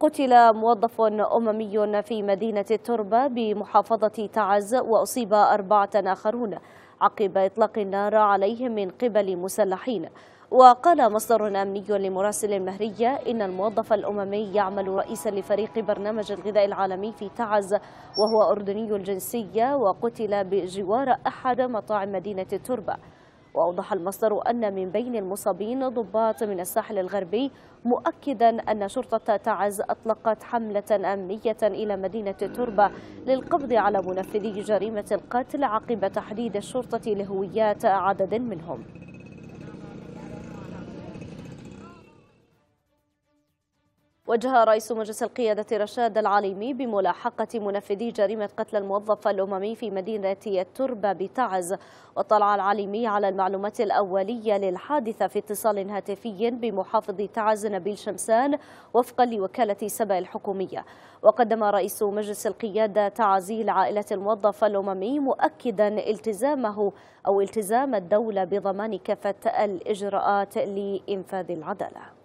قتل موظف أممي في مدينة التربة بمحافظة تعز وأصيب أربعة آخرون عقب إطلاق النار عليهم من قبل مسلحين وقال مصدر أمني لمراسل المهرية إن الموظف الأممي يعمل رئيسا لفريق برنامج الغذاء العالمي في تعز وهو أردني الجنسية وقتل بجوار أحد مطاعم مدينة التربة وأوضح المصدر أن من بين المصابين ضباط من الساحل الغربي مؤكدا أن شرطة تعز أطلقت حملة أمنية إلى مدينة تربة للقبض على منفذي جريمة القتل عقب تحديد الشرطة لهويات عدد منهم وجه رئيس مجلس القيادة رشاد العليمي بملاحقة منفذي جريمة قتل الموظف الأممي في مدينة التربة بتعز واطلع العليمي على المعلومات الأولية للحادثة في اتصال هاتفي بمحافظ تعز نبيل شمسان وفقا لوكالة سبأ الحكومية وقدم رئيس مجلس القيادة تعزيل عائلة الموظف الأممي مؤكدا التزامه أو التزام الدولة بضمان كافة الإجراءات لإنفاذ العدالة